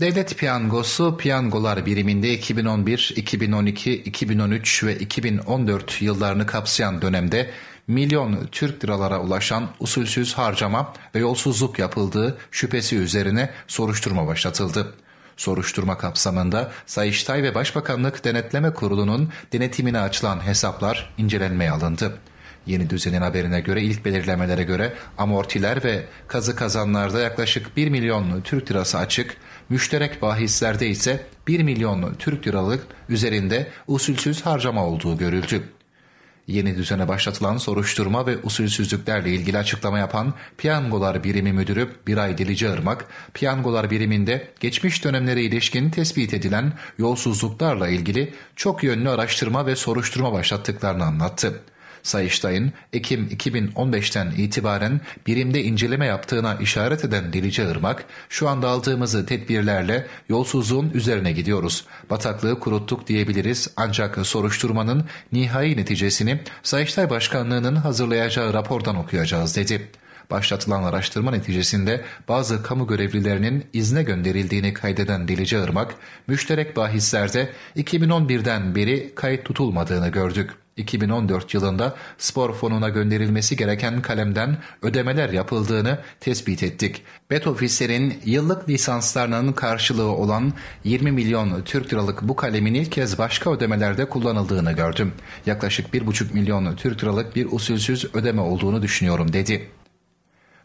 Devlet Piyangosu Piyangolar biriminde 2011, 2012, 2013 ve 2014 yıllarını kapsayan dönemde milyon Türk liralara ulaşan usulsüz harcama ve yolsuzluk yapıldığı şüphesi üzerine soruşturma başlatıldı. Soruşturma kapsamında Sayıştay ve Başbakanlık Denetleme Kurulu'nun denetimine açılan hesaplar incelenmeye alındı. Yeni düzenin haberine göre ilk belirlemelere göre amortiler ve kazı kazanlarda yaklaşık 1 milyonlu Türk lirası açık, müşterek bahislerde ise 1 milyonlu Türk liralık üzerinde usulsüz harcama olduğu görüldü. Yeni düzene başlatılan soruşturma ve usulsüzlüklerle ilgili açıklama yapan Piyangolar Birimi Müdürü Biray Dilici Irmak, Piyangolar Biriminde geçmiş dönemlere ilişkin tespit edilen yolsuzluklarla ilgili çok yönlü araştırma ve soruşturma başlattıklarını anlattı. Sayıştay'ın Ekim 2015'ten itibaren birimde inceleme yaptığına işaret eden Delice Irmak, şu anda aldığımızı tedbirlerle yolsuzluğun üzerine gidiyoruz. Bataklığı kuruttuk diyebiliriz ancak soruşturmanın nihai neticesini Sayıştay Başkanlığı'nın hazırlayacağı rapordan okuyacağız dedi. Başlatılan araştırma neticesinde bazı kamu görevlilerinin izne gönderildiğini kaydeden Delice Irmak, müşterek bahislerde 2011'den beri kayıt tutulmadığını gördük. 2014 yılında spor fonuna gönderilmesi gereken kalemden ödemeler yapıldığını tespit ettik. Betofislerin yıllık lisanslarının karşılığı olan 20 milyon Türk liralık bu kalemin ilk kez başka ödemelerde kullanıldığını gördüm. Yaklaşık 1,5 milyon Türk liralık bir usulsüz ödeme olduğunu düşünüyorum dedi.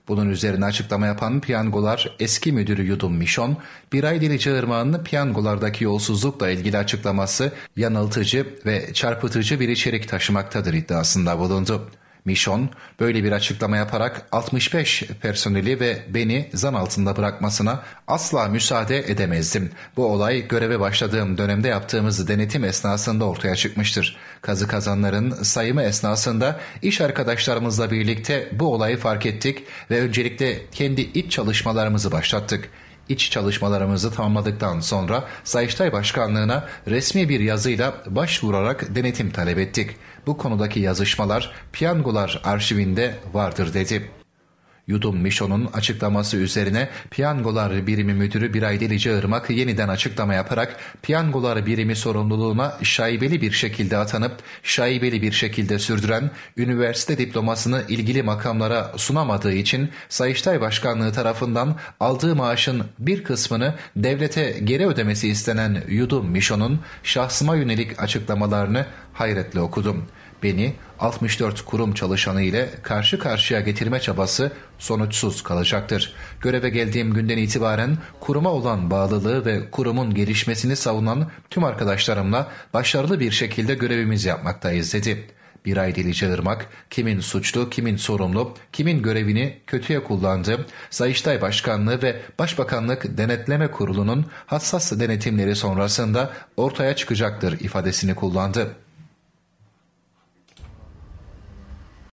Bunun üzerine açıklama yapan Piyangolar eski müdürü Yudum Mişon, bir ay dili çağırmağının piyangolardaki yolsuzlukla ilgili açıklaması yanıltıcı ve çarpıtıcı bir içerik taşımaktadır iddiasında bulundu. Michon böyle bir açıklama yaparak 65 personeli ve beni zan altında bırakmasına asla müsaade edemezdim. Bu olay göreve başladığım dönemde yaptığımız denetim esnasında ortaya çıkmıştır. Kazı kazanların sayımı esnasında iş arkadaşlarımızla birlikte bu olayı fark ettik ve öncelikle kendi iç çalışmalarımızı başlattık iç çalışmalarımızı tamamladıktan sonra Sayıştay Başkanlığı'na resmi bir yazıyla başvurarak denetim talep ettik. Bu konudaki yazışmalar piyangolar arşivinde vardır dedi. Yudum Mişo'nun açıklaması üzerine Piyangolar Birimi Müdürü Biraydel Irmak yeniden açıklama yaparak Piyangolar Birimi sorumluluğuna şaibeli bir şekilde atanıp şaibeli bir şekilde sürdüren üniversite diplomasını ilgili makamlara sunamadığı için Sayıştay Başkanlığı tarafından aldığı maaşın bir kısmını devlete geri ödemesi istenen Yudum Mişo'nun şahsıma yönelik açıklamalarını hayretle okudum.'' beni 64 kurum çalışanı ile karşı karşıya getirme çabası sonuçsuz kalacaktır. Göreve geldiğim günden itibaren kuruma olan bağlılığı ve kurumun gelişmesini savunan tüm arkadaşlarımla başarılı bir şekilde görevimizi yapmaktayız dedi. Bir ay delice ırmak, kimin suçlu, kimin sorumlu, kimin görevini kötüye kullandı, Sayıştay Başkanlığı ve Başbakanlık Denetleme Kurulu'nun hassas denetimleri sonrasında ortaya çıkacaktır ifadesini kullandı.